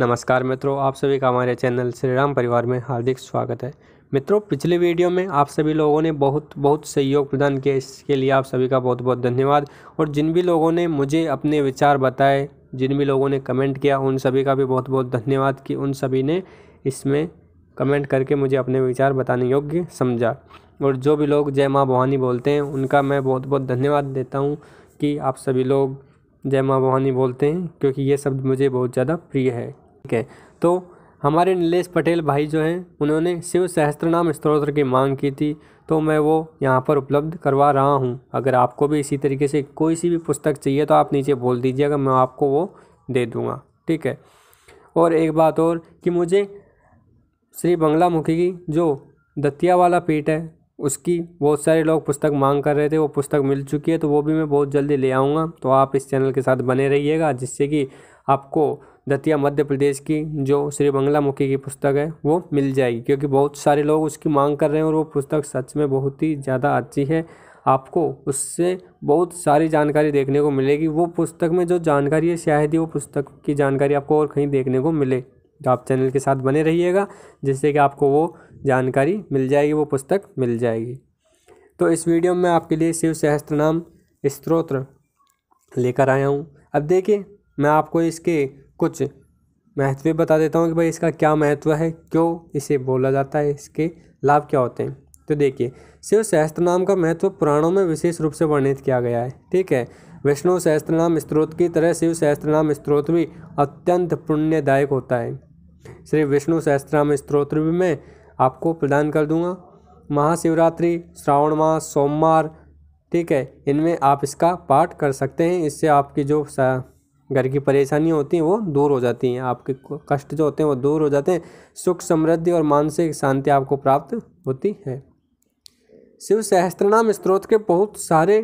नमस्कार मित्रों आप सभी का हमारे चैनल श्री राम परिवार में हार्दिक स्वागत है मित्रों पिछले वीडियो में आप सभी लोगों ने बहुत बहुत सहयोग प्रदान किया इसके लिए आप सभी का बहुत बहुत धन्यवाद और जिन भी लोगों ने मुझे अपने विचार बताए जिन भी लोगों ने कमेंट किया उन सभी का भी बहुत बहुत धन्यवाद कि उन सभी ने इसमें कमेंट करके मुझे अपने विचार बताने योग्य समझा और जो भी लोग जय माँ भवानी बोलते हैं उनका मैं बहुत बहुत धन्यवाद देता हूँ कि आप सभी लोग जय माँ भवानी बोलते हैं क्योंकि ये शब्द मुझे बहुत ज़्यादा प्रिय है ठीक है तो हमारे नीलेश पटेल भाई जो हैं उन्होंने शिव सहस्त्र नाम स्त्रोत्र की मांग की थी तो मैं वो यहाँ पर उपलब्ध करवा रहा हूँ अगर आपको भी इसी तरीके से कोई सी भी पुस्तक चाहिए तो आप नीचे बोल दीजिएगा मैं आपको वो दे दूँगा ठीक है और एक बात और कि मुझे श्री बंगला मुखी की जो दतिया वाला पीठ है उसकी बहुत सारे लोग पुस्तक मांग कर रहे थे वो पुस्तक मिल चुकी है तो वो भी मैं बहुत जल्दी ले आऊँगा तो आप इस चैनल के साथ बने रहिएगा जिससे कि आपको दतिया मध्य प्रदेश की जो श्री बंगला मुखी की पुस्तक है वो मिल जाएगी क्योंकि बहुत सारे लोग उसकी मांग कर रहे हैं और वो पुस्तक सच में बहुत ही ज़्यादा अच्छी है आपको उससे बहुत सारी जानकारी देखने को मिलेगी वो पुस्तक में जो जानकारी है शायद ही वो पुस्तक की जानकारी आपको और कहीं देखने को मिले तो आप चैनल के साथ बने रहिएगा जिससे कि आपको वो जानकारी मिल जाएगी वो पुस्तक मिल जाएगी तो इस वीडियो में आपके लिए शिव सहस्त्र नाम स्त्रोत्र लेकर आया हूँ अब देखिए मैं आपको इसके कुछ महत्व बता देता हूँ कि भाई इसका क्या महत्व है क्यों इसे बोला जाता है इसके लाभ क्या होते हैं तो देखिए शिव सहस्त्र नाम का महत्व पुराणों में विशेष रूप से वर्णित किया गया है ठीक है विष्णु सहस्त्र नाम स्त्रोत की तरह शिव सहस्त्र नाम स्त्रोत भी अत्यंत पुण्यदायक होता है श्री विष्णु सहस्त्र नाम स्त्रोत्र भी मैं आपको प्रदान कर दूंगा महाशिवरात्रि श्रावण मास सोमवार ठीक है इनमें आप इसका पाठ कर सकते हैं इससे आपकी जो घर की परेशानियाँ होती हैं वो दूर हो जाती हैं आपके कष्ट जो होते हैं वो दूर हो जाते हैं सुख समृद्धि और मानसिक शांति आपको प्राप्त होती है शिव सहस्त्रनाम स्त्रोत के बहुत सारे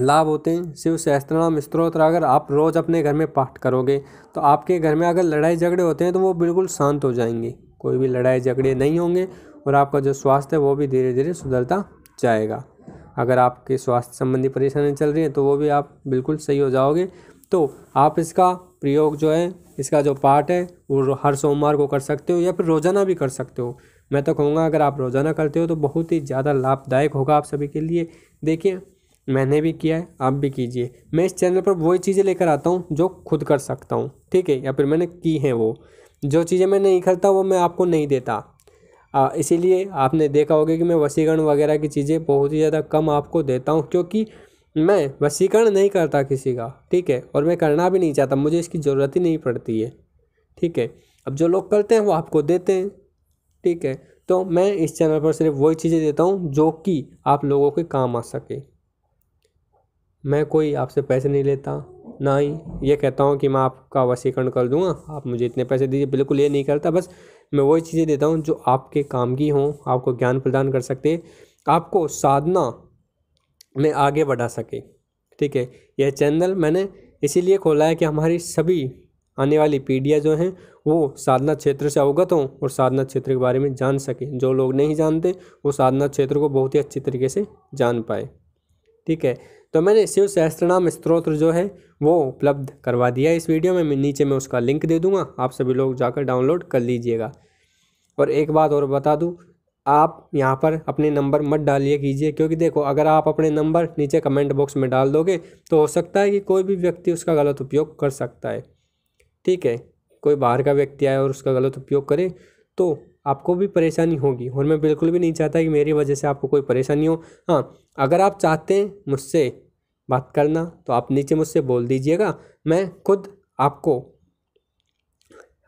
लाभ होते हैं शिव सहस्त्रनाम स्त्रोत अगर आप रोज़ अपने घर में पाठ करोगे तो आपके घर में अगर लड़ाई झगड़े होते हैं तो वो बिल्कुल शांत हो जाएंगे कोई भी लड़ाई झगड़े नहीं होंगे और आपका जो स्वास्थ्य है वो भी धीरे धीरे सुधरता जाएगा अगर आपके स्वास्थ्य संबंधी परेशानियाँ चल रही हैं तो वो भी आप बिल्कुल सही हो जाओगे तो आप इसका प्रयोग जो है इसका जो पार्ट है वो हर सोमवार को कर सकते हो या फिर रोज़ाना भी कर सकते हो मैं तो कहूँगा अगर आप रोज़ाना करते हो तो बहुत ही ज़्यादा लाभदायक होगा आप सभी के लिए देखिए मैंने भी किया है आप भी कीजिए मैं इस चैनल पर वही चीज़ें लेकर आता हूँ जो खुद कर सकता हूँ ठीक है या फिर मैंने की हैं वो जो चीज़ें मैं नहीं करता वो मैं आपको नहीं देता इसीलिए आपने देखा होगा कि मैं वसीकरण वगैरह की चीज़ें बहुत ही ज़्यादा कम आपको देता हूँ क्योंकि मैं वसीकरण नहीं करता किसी का ठीक है और मैं करना भी नहीं चाहता मुझे इसकी ज़रूरत ही नहीं पड़ती है ठीक है अब जो लोग करते हैं वो आपको देते हैं ठीक है तो मैं इस चैनल पर सिर्फ वही चीज़ें देता हूँ जो कि आप लोगों के काम आ सके मैं कोई आपसे पैसे नहीं लेता ना ही ये कहता हूँ कि मैं आपका वसीकरण कर दूँगा आप मुझे इतने पैसे दीजिए बिल्कुल ये नहीं करता बस मैं वही चीज़ें देता हूँ जो आपके काम की हों आपको ज्ञान प्रदान कर सकते आपको साधना में आगे बढ़ा सके ठीक है यह चैनल मैंने इसीलिए खोला है कि हमारी सभी आने वाली पीढ़ियाँ जो हैं वो साधना क्षेत्र से अवगत हों और साधना क्षेत्र के बारे में जान सकें जो लोग नहीं जानते वो साधना क्षेत्र को बहुत ही अच्छी तरीके से जान पाए ठीक है तो मैंने शिव नाम स्त्रोत्र जो है वो उपलब्ध करवा दिया इस वीडियो में मैं नीचे मैं उसका लिंक दे दूंगा आप सभी लोग जाकर डाउनलोड कर लीजिएगा और एक बात और बता दूँ आप यहाँ पर अपने नंबर मत डालिए कीजिए क्योंकि देखो अगर आप अपने नंबर नीचे कमेंट बॉक्स में डाल दोगे तो हो सकता है कि कोई भी व्यक्ति उसका गलत उपयोग कर सकता है ठीक है कोई बाहर का व्यक्ति आए और उसका गलत उपयोग करे तो आपको भी परेशानी होगी और मैं बिल्कुल भी नहीं चाहता कि मेरी वजह से आपको कोई परेशानी हो हाँ अगर आप चाहते हैं मुझसे बात करना तो आप नीचे मुझसे बोल दीजिएगा मैं खुद आपको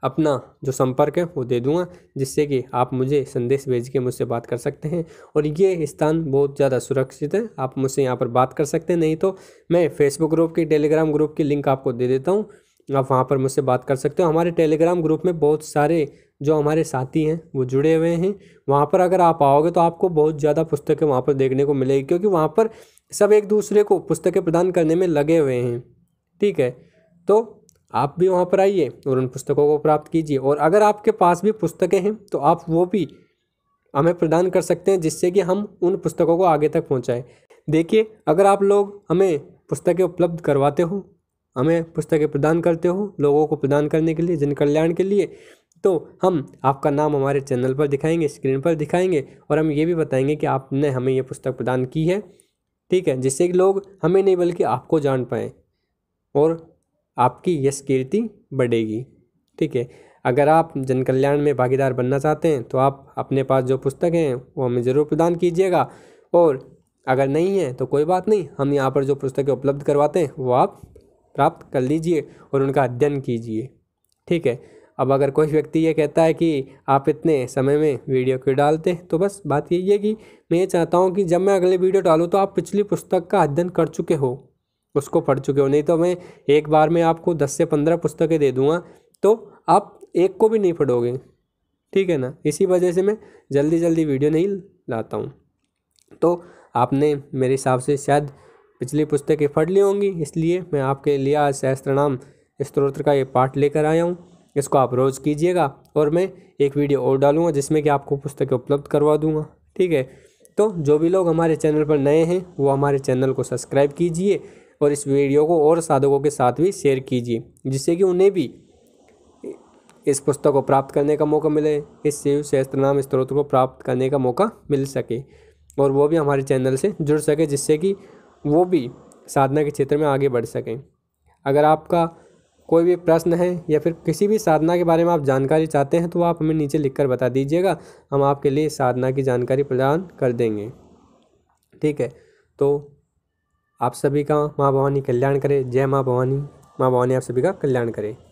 अपना जो संपर्क है वो दे दूंगा जिससे कि आप मुझे संदेश भेज के मुझसे बात कर सकते हैं और ये स्थान बहुत ज़्यादा सुरक्षित है आप मुझसे यहाँ पर बात कर सकते हैं नहीं तो मैं फेसबुक ग्रुप की टेलीग्राम ग्रुप की लिंक आपको दे देता हूँ आप वहाँ पर मुझसे बात कर सकते हो हमारे टेलीग्राम ग्रुप में बहुत सारे जो हमारे साथी हैं वो जुड़े हुए हैं वहाँ पर अगर आप आओगे तो आपको बहुत ज़्यादा पुस्तकें वहाँ पर देखने को मिलेगी क्योंकि वहाँ पर सब एक दूसरे को पुस्तकें प्रदान करने में लगे हुए हैं ठीक है तो आप भी वहाँ पर आइए और उन पुस्तकों को प्राप्त कीजिए और अगर आपके पास भी पुस्तकें हैं तो आप वो भी हमें प्रदान कर सकते हैं जिससे कि हम उन पुस्तकों को आगे तक पहुँचाएँ देखिए अगर आप लोग हमें पुस्तकें उपलब्ध करवाते हो हमें पुस्तकें प्रदान करते हो लोगों को प्रदान करने के लिए जन कल्याण के लिए तो हम आपका नाम हमारे चैनल पर दिखाएंगे स्क्रीन पर दिखाएंगे और हम ये भी बताएंगे कि आपने हमें ये पुस्तक प्रदान की है ठीक है जिससे कि लोग हमें नहीं बल्कि आपको जान पाएँ और आपकी यश कीर्ति बढ़ेगी ठीक है अगर आप जन कल्याण में भागीदार बनना चाहते हैं तो आप अपने पास जो पुस्तक हैं वो हमें ज़रूर प्रदान कीजिएगा और अगर नहीं है तो कोई बात नहीं हम यहाँ पर जो पुस्तकें उपलब्ध करवाते हैं वो आप प्राप्त कर लीजिए और उनका अध्ययन कीजिए ठीक है अब अगर कोई व्यक्ति ये कहता है कि आप इतने समय में वीडियो क्यों डालते तो बस बात यही है कि मैं ये चाहता हूँ कि जब मैं अगले वीडियो डालूँ तो आप पिछली पुस्तक का अध्ययन कर चुके हो उसको पढ़ चुके हो नहीं तो मैं एक बार में आपको दस से पंद्रह पुस्तकें दे दूँगा तो आप एक को भी नहीं पढ़ोगे ठीक है ना इसी वजह से मैं जल्दी जल्दी वीडियो नहीं लाता हूँ तो आपने मेरे हिसाब से शायद पिछली पुस्तकें पढ़ ली होंगी इसलिए मैं आपके लिए आज नाम स्त्रोत्र का ये पाठ लेकर आया हूँ इसको आप रोज़ कीजिएगा और मैं एक वीडियो और डालूँगा जिसमें कि आपको पुस्तकें उपलब्ध करवा दूँगा ठीक है तो जो भी लोग हमारे चैनल पर नए हैं वो हमारे चैनल को सब्सक्राइब कीजिए और इस वीडियो को और साधकों के साथ भी शेयर कीजिए जिससे कि उन्हें भी इस पुस्तक को प्राप्त करने का मौका मिले इस शिव शहस्त्र नाम स्त्रोत को प्राप्त करने का मौका मिल सके और वो भी हमारे चैनल से जुड़ सके जिससे कि वो भी साधना के क्षेत्र में आगे बढ़ सकें अगर आपका कोई भी प्रश्न है या फिर किसी भी साधना के बारे में आप जानकारी चाहते हैं तो आप हमें नीचे लिखकर बता दीजिएगा हम आपके लिए साधना की जानकारी प्रदान कर देंगे ठीक है तो आप सभी का माँ भवानी कल्याण करे जय माँ भवानी माँ भवानी आप सभी का कल्याण करे